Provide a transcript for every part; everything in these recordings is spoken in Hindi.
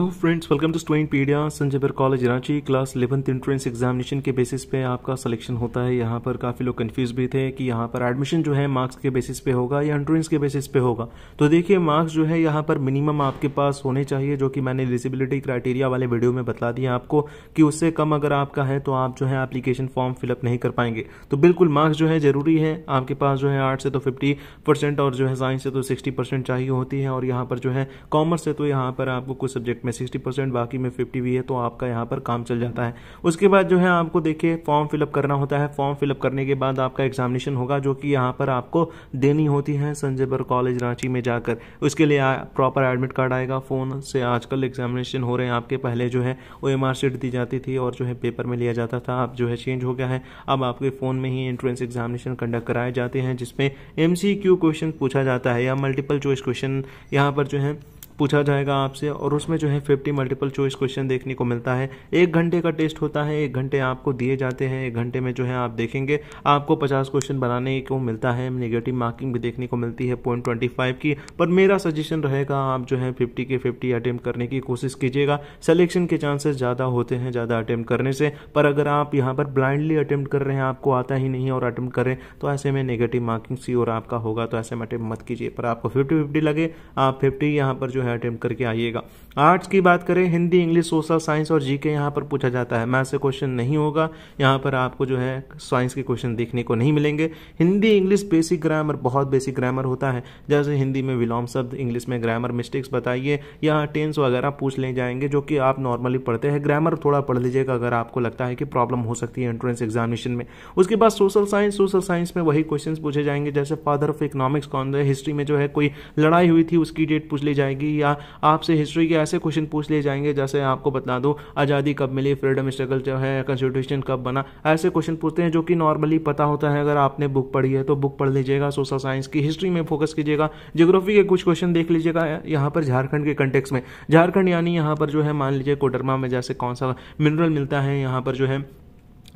hello friends welcome to Studentpedia Sanjay बर college Ranchi class eleventh entrance examination के बेसिस पे आपका सिलेक्शन होता है यहाँ पर काफ़ी लोग कंफ्यूज भी थे कि यहाँ पर एडमिशन जो है मार्क्स के बेसिस पे होगा या एंट्रेंस के बेसिस पे होगा तो देखिए मार्क्स जो है यहाँ पर मिनिमम आपके पास होने चाहिए जो कि मैंने एलिजिबिलिटी क्राइटेरिया वाले वीडियो में बता दिया आपको कि उससे कम अगर आपका है तो आप जो है एप्लीकेशन फॉर्म फिलअप नहीं कर पाएंगे तो बिल्कुल मार्क्स जो है ज़रूरी है आपके पास जो है आर्ट से तो फिफ्टी और जो है साइंस से तो सिक्सटी चाहिए होती है और यहाँ पर जो है कॉमर्स से तो यहाँ पर आपको कुछ सब्जेक्ट में सिक्सटी परसेंट बाकी में फिफ्टी भी है तो आपका यहाँ पर काम चल जाता है उसके बाद जो है आपको देखिए फॉर्म फिलअप करना होता है फॉर्म फिलअप करने के बाद आपका एग्जामिनेशन होगा जो कि यहाँ पर आपको देनी होती है संजय बर कॉलेज रांची में जाकर उसके लिए प्रॉपर एडमिट कार्ड आएगा फ़ोन से आजकल एग्जामिनेशन हो रहे हैं आपके पहले जो है ओ एम आर सीट दी जाती थी और जो है पेपर में लिया जाता था अब जो है चेंज हो गया है अब आपके फ़ोन में ही एंट्रेंस एग्जामिनेशन कंडक्ट कराए जाते हैं जिसमें एम सी क्यू क्वेश्चन पूछा जाता है या मल्टीपल चॉइस क्वेश्चन यहाँ पर जो है पूछा जाएगा आपसे और उसमें जो है फिफ्टी मल्टीपल चॉइस क्वेश्चन देखने को मिलता है एक घंटे का टेस्ट होता है एक घंटे आपको दिए जाते हैं एक घंटे में जो है आप देखेंगे आपको पचास क्वेश्चन बनाने को मिलता है नेगेटिव मार्किंग भी देखने को मिलती है पॉइंट ट्वेंटी फाइव की पर मेरा सजेशन रहेगा आप जो है फिफ्टी के फिफ्टी अटैम्प्ट करने की कोशिश कीजिएगा सिलेक्शन के चांसेस ज़्यादा होते हैं ज़्यादा अटैम्प्ट करने से पर अगर आप यहाँ पर ब्लाइंडली अटैम्प्ट कर रहे हैं आपको आता ही नहीं और अटैम्प्ट करें तो ऐसे में नेगेटिव मार्किंग सी और आपका होगा तो ऐसे में अटैम्प्ट मत कीजिए पर आपको फिफ्टी फिफ्टी लगे आप फिफ्टी यहाँ पर जो है अटैम्प्ट करके आइएगा आर्ट्स की बात करें हिंदी इंग्लिश सोशल साइंस और जीके यहाँ पर पूछा जाता है मैथ से क्वेश्चन नहीं होगा यहाँ पर आपको जो है साइंस के क्वेश्चन देखने को नहीं मिलेंगे हिंदी इंग्लिश बेसिक ग्रामर बहुत बेसिक ग्रामर होता है जैसे हिंदी में विलोम शब्द इंग्लिश में ग्रामर मिस्टेक्स बताइए यहाँ टेंस वगैरह पूछ ले जाएंगे जो कि आप नॉर्मली पढ़ते हैं ग्रामर थोड़ा पढ़ लीजिएगा अगर आपको लगता है कि प्रॉब्लम हो सकती है एंट्रेंस एग्जामिनेशन में उसके बाद सोशल साइंस सोशल साइंस में वही क्वेश्चन पूछे जाएंगे जैसे फादर ऑफ इकोनॉमिक्स कौन है हिस्ट्री में जो है कोई लड़ाई हुई थी उसकी डेट पूछ ली जाएगी या आपसे हिस्ट्री के ऐसे क्वेश्चन पूछ लिए जाएंगे जैसे आपको बता दूँ आज़ादी कब मिली फ्रीडम स्ट्रगल जो है कॉन्स्टिट्यूशन कब बना ऐसे क्वेश्चन पूछते हैं जो कि नॉर्मली पता होता है अगर आपने बुक पढ़ी है तो बुक पढ़ लीजिएगा सोशल साइंस की हिस्ट्री में फोकस कीजिएगा जियोग्राफी के कुछ क्वेश्चन देख लीजिएगा यहाँ पर झारखंड के कंटेक्स में झारखंड यानी यहाँ पर जो है मान लीजिए कोडरमा में जैसे कौन सा मिनरल मिलता है यहाँ पर जो है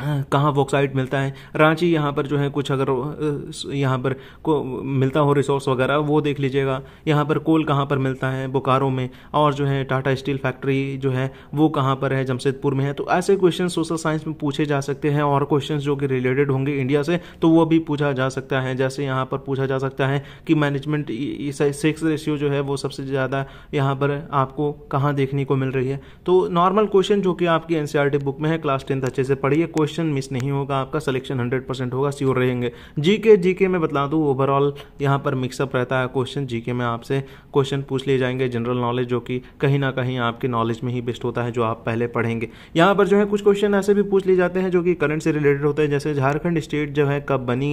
कहाँ वोक्साइट मिलता है रांची यहाँ पर जो है कुछ अगर यहाँ पर को मिलता हो रिसोर्स वगैरह वो देख लीजिएगा यहाँ पर कोल कहाँ पर मिलता है बोकारो में और जो है टाटा स्टील फैक्ट्री जो है वो कहाँ पर है जमशेदपुर में है तो ऐसे क्वेश्चन सोशल साइंस में पूछे जा सकते हैं और क्वेश्चन जो कि रिलेटेड होंगे इंडिया से तो वो भी पूछा जा सकता है जैसे यहाँ पर पूछा जा सकता है कि मैनेजमेंट सेक्स रेशियो जो है वो सबसे ज़्यादा यहाँ पर आपको कहाँ देखने को मिल रही है तो नॉर्मल क्वेश्चन जो कि आपकी एन बुक e में है क्लास टेंथ अच्छे से पढ़िए क्वेश्चन क्वेश्चन मिस नहीं होगा आपका सिलेक्शन 100 परसेंट होगा श्योर रहेंगे जीके जीके में बता दूँ ओवरऑल यहाँ पर मिक्सअप रहता है क्वेश्चन जीके में आपसे क्वेश्चन पूछ लिए जाएंगे जनरल नॉलेज जो कि कहीं ना कहीं आपके नॉलेज में ही बेस्ट होता है जो आप पहले पढ़ेंगे यहाँ पर जो है कुछ क्वेश्चन ऐसे भी पूछ लिए जाते हैं जो कि करंट से रिलेटेड होते हैं जैसे झारखंड स्टेट जो है कब बनी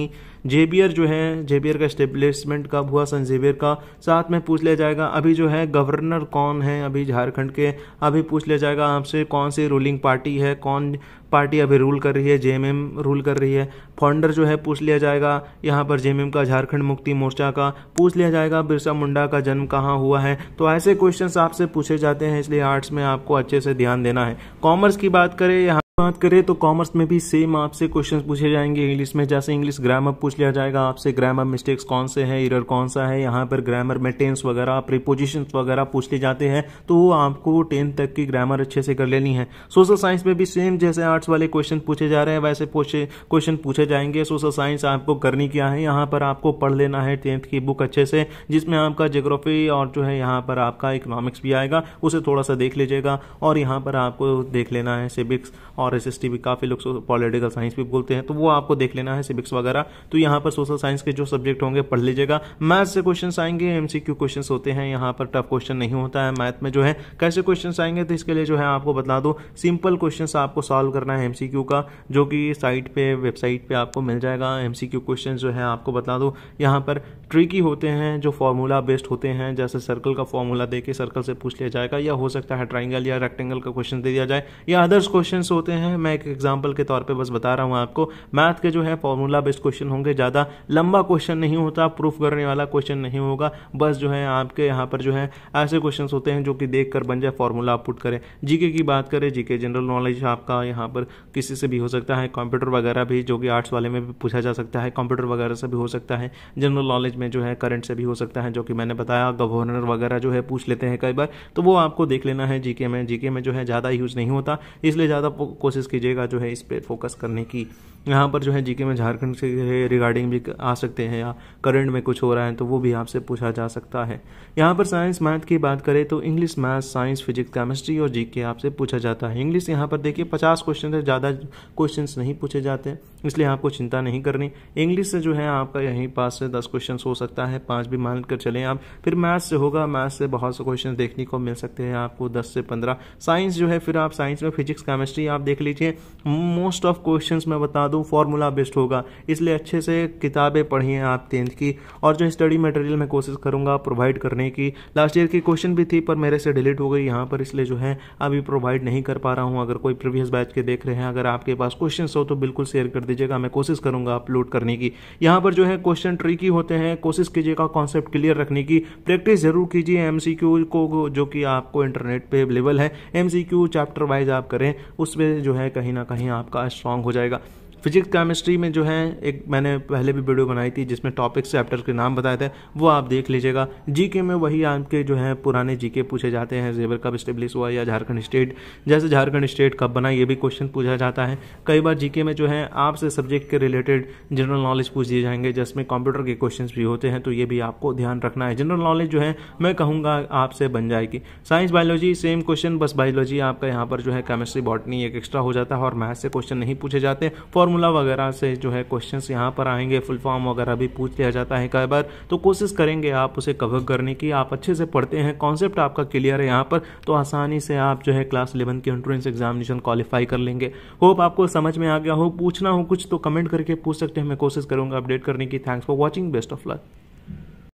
जेबियर जो है जेबियर का स्टेब्लिशमेंट कब हुआ सन जेबियर का साथ में पूछ लिया जाएगा अभी जो है गवर्नर कौन है अभी झारखंड के अभी पूछ लिया जाएगा आपसे कौन सी रूलिंग पार्टी है कौन पार्टी अभी रूल कर रही है जेएमएम रूल कर रही है फाउंडर जो है पूछ लिया जाएगा यहाँ पर जेएमएम का झारखंड मुक्ति मोर्चा का पूछ लिया जाएगा बिरसा मुंडा का जन्म कहाँ हुआ है तो ऐसे क्वेश्चन आपसे पूछे जाते हैं इसलिए आर्ट्स में आपको अच्छे से ध्यान देना है कॉमर्स की बात करें यहाँ बात करें तो कॉमर्स में भी सेम आपसे क्वेश्चंस पूछे जाएंगे इंग्लिश में जैसे इंग्लिश ग्रामर पूछ लिया जाएगा आपसे ग्रामर मिस्टेक्स कौन से हैं इरर कौन सा है यहाँ पर ग्रामर में टेंस वगैरह प्रीपोजिशन वगैरह पूछ लिए जाते हैं तो वो आपको टेंथ तक की ग्रामर अच्छे से कर लेनी है सोशल साइंस में भी सेम जैसे आर्ट्स वाले क्वेश्चन पूछे जा रहे हैं वैसे क्वेश्चन पूछे जाएंगे सोशल साइंस आपको करनी क्या है यहाँ पर आपको पढ़ लेना है टेंथ की बुक अच्छे से जिसमें आपका जोग्राफी और जो है यहाँ पर आपका इकोनॉमिक्स भी आएगा उसे थोड़ा सा देख लीजिएगा और यहाँ पर आपको देख लेना है सिविक्स और और एस भी काफ़ी लोग पॉलिटिकल साइंस भी बोलते हैं तो वो आपको देख लेना है सिविक्स वगैरह तो यहाँ पर सोशल साइंस के जो सब्जेक्ट होंगे पढ़ लीजिएगा मैथ से क्वेश्चन आएंगे एम क्वेश्चन होते हैं यहाँ पर टफ क्वेश्चन नहीं होता है मैथ में जो है कैसे क्वेश्चन आएंगे तो इसके लिए जो है आपको बता दो सिंपल क्वेश्चन आपको सॉल्व करना है एम का जो कि साइट पे वेबसाइट पे आपको मिल जाएगा एम क्वेश्चन जो है आपको बता दो यहाँ पर ट्रिकी होते हैं जो फॉर्मूला बेस्ड होते हैं जैसे सर्कल का फॉर्मूला दे सर्कल से पूछ लिया जाएगा या हो सकता है ट्राइंगल या रेक्टेंगल का क्वेश्चन दे दिया जाए या अदर्स क्वेश्चन होते हैं हैं मैं एक एग्जाम्पल के तौर पर बस बता रहा हूँ आपको मैथ के जो है फॉर्मूला बेस्ड क्वेश्चन होंगे ज़्यादा लंबा क्वेश्चन नहीं होता प्रूफ करने वाला क्वेश्चन नहीं होगा बस जो है आपके यहाँ पर जो है ऐसे क्वेश्चन होते हैं जो कि देख कर बन जाए फॉर्मूला पुट करें जीके की बात करें जीके जनरल नॉलेज आपका यहाँ पर किसी से भी हो सकता है कंप्यूटर वगैरह भी जो कि आर्ट्स वाले में भी पूछा जा सकता है कंप्यूटर वगैरह से भी हो सकता है जनरल नॉलेज में जो है करंट से भी हो सकता है जो कि मैंने बताया गवर्नर वगैरह जो है पूछ लेते हैं कई बार तो वो आपको देख लेना है जीके में जीके में जो है ज़्यादा यूज़ नहीं होता इसलिए ज़्यादा कोशिश कीजिएगा जो है इस पर फोकस करने की यहाँ पर जो है जीके में झारखंड से रिगार्डिंग भी आ सकते हैं या करंट में कुछ हो रहा है तो वो भी आपसे पूछा जा सकता है यहाँ पर साइंस मैथ की बात करें तो English math science physics chemistry और जीके आपसे पूछा जाता है इंग्लिश यहाँ पर देखिए पचास क्वेश्चन से ज़्यादा क्वेश्चन नहीं पूछे जाते इसलिए आपको चिंता नहीं करनी इंग्लिश से जो है आपका यहीं पास से दस क्वेश्चन हो सकता है पाँच भी मान कर चलें आप फिर मैथ्स से होगा मैथ से बहुत से क्वेश्चन देखने को मिल सकते हैं आपको दस से पंद्रह साइंस जो है फिर आप साइंस में फिजिक्स केमिस्ट्री आप देख देख लीजिए मोस्ट ऑफ क्वेश्चंस मैं बता दूं फार्मूला बेस्ड होगा इसलिए अच्छे से किताबें पढ़िए आप टेंथ की और जो स्टडी मटेरियल मैं कोशिश करूंगा प्रोवाइड करने की लास्ट ईयर की क्वेश्चन भी थी पर मेरे से डिलीट हो गई यहाँ पर इसलिए जो है अभी प्रोवाइड नहीं कर पा रहा हूँ अगर कोई प्रीवियस बैच के देख रहे हैं अगर आपके पास क्वेश्चन हो तो बिल्कुल शेयर कर दीजिएगा मैं कोशिश करूँगा अपलोड करने की यहाँ पर जो है क्वेश्चन ट्रिकी होते हैं कोशिश कीजिएगा कॉन्सेप्ट क्लियर रखने की प्रैक्टिस जरूर कीजिए एम को जो कि आपको इंटरनेट पर अवेलेबल है एम चैप्टर वाइज आप करें उसमें जो है कहीं ना कहीं आपका स्ट्रांग हो जाएगा फिजिक्स केमिस्ट्री में जो है एक मैंने पहले भी वीडियो बनाई थी जिसमें टॉपिक्स चैप्टर के नाम बताए थे वो आप देख लीजिएगा जीके में वही आपके जो है पुराने जीके पूछे जाते हैं जेवर कब स्टेब्लिश हुआ या झारखंड स्टेट जैसे झारखंड स्टेट कब बना ये भी क्वेश्चन पूछा जाता है कई बार जीके में जो है आपसे सब्जेक्ट के रिलेटेड जनरल नॉलेज पूछ दिए जाएंगे जिसमें कंप्यूटर के क्वेश्चन भी होते हैं तो ये भी आपको ध्यान रखना है जनरल नॉलेज जो है मैं कहूँगा आपसे बन जाएगी साइंस बायोलॉजी सेम क्वेश्चन बस बायोलॉजी आपका यहाँ पर जो है केमिस्ट्री बॉटनी एक एक्स्ट्रा हो जाता है और मैथ से क्वेश्चन नहीं पूछे जाते फॉर्मूला फॉर्मूला वगैरह से जो है क्वेश्चन यहाँ पर आएंगे फुल फॉर्म वगैरह भी पूछ लिया जाता है कई बार तो कोशिश करेंगे आप उसे कवर करने की आप अच्छे से पढ़ते हैं कॉन्सेप्ट आपका क्लियर है यहाँ पर तो आसानी से आप जो है क्लास इलेवन की एंट्रेंस एग्जामिनेशन क्वालिफाई कर लेंगे होप आपको समझ में आ गया हो पूछना हो कुछ तो कमेंट करके पूछ सकते हैं मैं कोशिश करूंगा अपडेट करने की thanks for watching best of luck